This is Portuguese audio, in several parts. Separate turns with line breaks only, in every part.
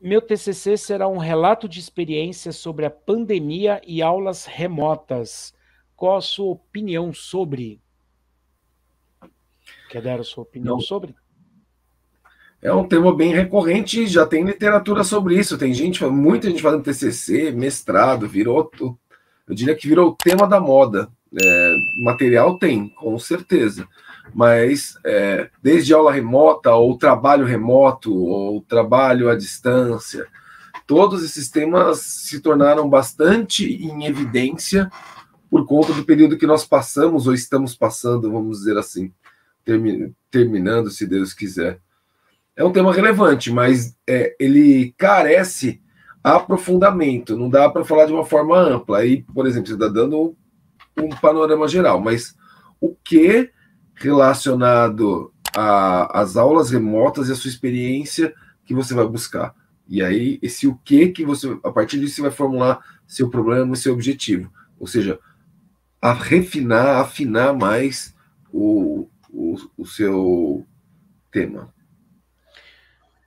Meu TCC será um relato de experiência sobre a pandemia e aulas remotas. Qual a sua opinião sobre? Quer dar a sua opinião
Não. sobre? É um tema bem recorrente, já tem literatura sobre isso. Tem gente, muita gente fazendo TCC, mestrado, virou. Eu diria que virou o tema da moda. É, material tem, com certeza mas é, desde aula remota, ou trabalho remoto, ou trabalho à distância, todos esses temas se tornaram bastante em evidência por conta do período que nós passamos, ou estamos passando, vamos dizer assim, terminando, se Deus quiser. É um tema relevante, mas é, ele carece aprofundamento, não dá para falar de uma forma ampla. Aí, por exemplo, você está dando um panorama geral, mas o que relacionado às aulas remotas e a sua experiência que você vai buscar. E aí, esse o que que você, a partir disso, você vai formular seu problema e seu objetivo. Ou seja, a refinar, afinar mais o, o, o seu tema.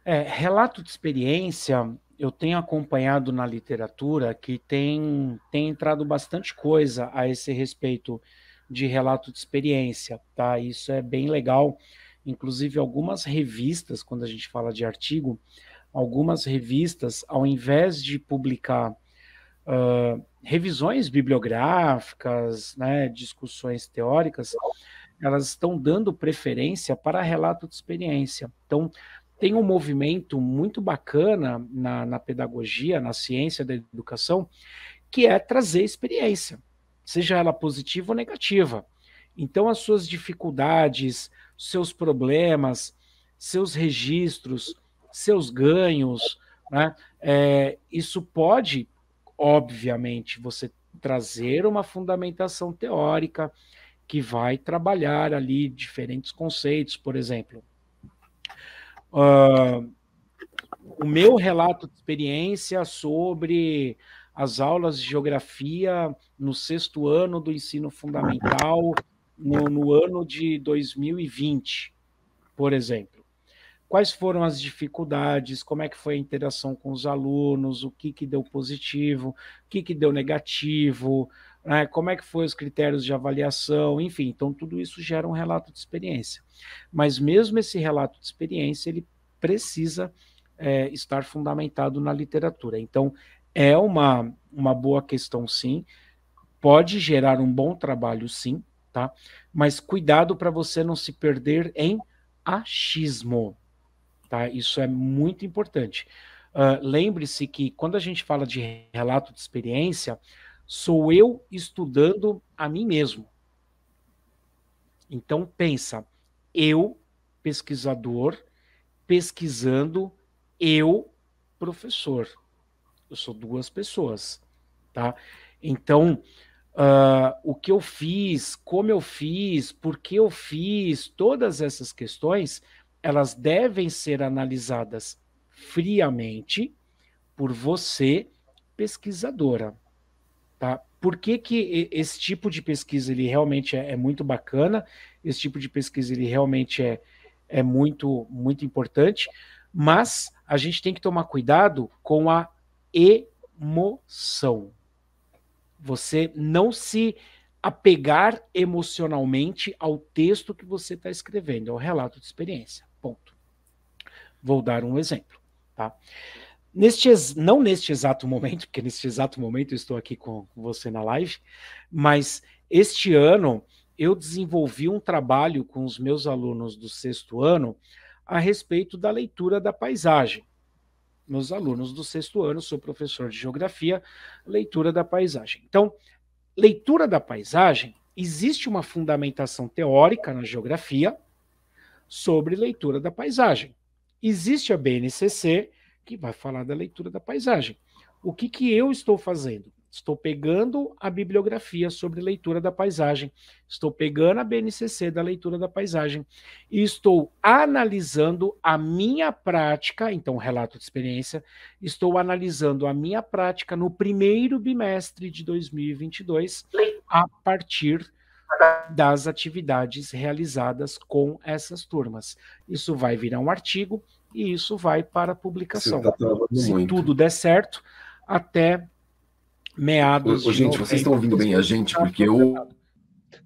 É, relato de experiência, eu tenho acompanhado na literatura que tem, tem entrado bastante coisa a esse respeito de relato de experiência, tá? Isso é bem legal. Inclusive, algumas revistas, quando a gente fala de artigo, algumas revistas, ao invés de publicar uh, revisões bibliográficas, né, discussões teóricas, elas estão dando preferência para relato de experiência. Então, tem um movimento muito bacana na, na pedagogia, na ciência da educação, que é trazer experiência seja ela positiva ou negativa. Então, as suas dificuldades, seus problemas, seus registros, seus ganhos, né? É, isso pode, obviamente, você trazer uma fundamentação teórica que vai trabalhar ali diferentes conceitos, por exemplo. Uh, o meu relato de experiência sobre as aulas de geografia no sexto ano do ensino fundamental, no, no ano de 2020, por exemplo. Quais foram as dificuldades? Como é que foi a interação com os alunos? O que, que deu positivo? O que, que deu negativo? Né? como é que foram os critérios de avaliação, enfim, então tudo isso gera um relato de experiência. Mas mesmo esse relato de experiência, ele precisa é, estar fundamentado na literatura. Então, é uma, uma boa questão, sim. Pode gerar um bom trabalho, sim, tá? Mas cuidado para você não se perder em achismo, tá? Isso é muito importante. Uh, Lembre-se que quando a gente fala de relato de experiência, sou eu estudando a mim mesmo. Então pensa, eu pesquisador pesquisando eu professor eu sou duas pessoas, tá? Então, uh, o que eu fiz, como eu fiz, por que eu fiz, todas essas questões, elas devem ser analisadas friamente por você, pesquisadora, tá? Por que, que esse tipo de pesquisa ele realmente é, é muito bacana? Esse tipo de pesquisa ele realmente é, é muito muito importante, mas a gente tem que tomar cuidado com a emoção. Você não se apegar emocionalmente ao texto que você está escrevendo, ao é relato de experiência. Ponto. Vou dar um exemplo. Tá? Neste, não neste exato momento, porque neste exato momento eu estou aqui com você na live, mas este ano eu desenvolvi um trabalho com os meus alunos do sexto ano a respeito da leitura da paisagem meus alunos do sexto ano, sou professor de geografia, leitura da paisagem. Então, leitura da paisagem, existe uma fundamentação teórica na geografia sobre leitura da paisagem. Existe a BNCC, que vai falar da leitura da paisagem. O que, que eu estou fazendo? Estou pegando a bibliografia sobre leitura da paisagem, estou pegando a BNCC da leitura da paisagem e estou analisando a minha prática, então relato de experiência, estou analisando a minha prática no primeiro bimestre de 2022 a partir das atividades realizadas com essas turmas. Isso vai virar um artigo e isso vai para publicação. Tá Se muito. tudo der certo, até meados. Ô, gente, vocês estão ouvindo
bem a gente, tá porque eu.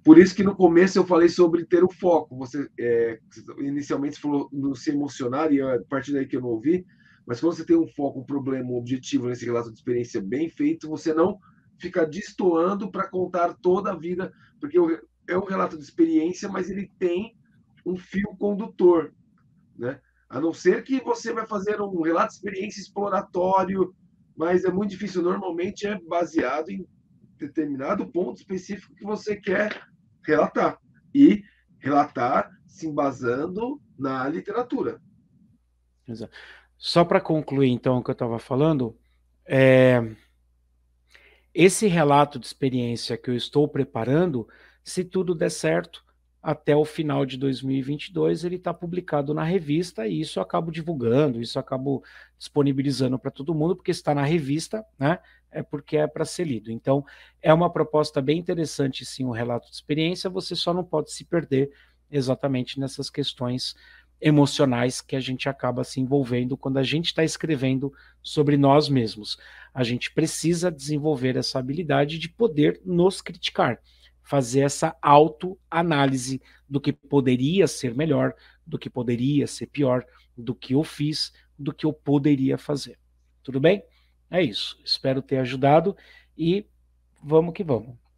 Por isso que no começo eu falei sobre ter o foco. Você é, inicialmente você falou não se emocionar, e é a partir daí que eu não ouvi. Mas quando você tem um foco, um problema, um objetivo nesse relato de experiência bem feito, você não fica destoando para contar toda a vida, porque é um relato de experiência, mas ele tem um fio condutor, né? A não ser que você vai fazer um relato de experiência exploratório, mas é muito difícil. Normalmente é baseado em determinado ponto específico que você quer relatar. E relatar se embasando na literatura.
Exato. Só para concluir, então, o que eu estava falando, é... esse relato de experiência que eu estou preparando, se tudo der certo, até o final de 2022 ele está publicado na revista e isso eu acabo divulgando, isso eu acabo disponibilizando para todo mundo, porque está na revista, né? É porque é para ser lido. Então, é uma proposta bem interessante, sim, o um relato de experiência, você só não pode se perder exatamente nessas questões emocionais que a gente acaba se envolvendo quando a gente está escrevendo sobre nós mesmos. A gente precisa desenvolver essa habilidade de poder nos criticar fazer essa autoanálise do que poderia ser melhor, do que poderia ser pior, do que eu fiz, do que eu poderia fazer. Tudo bem? É isso. Espero ter ajudado e vamos que vamos.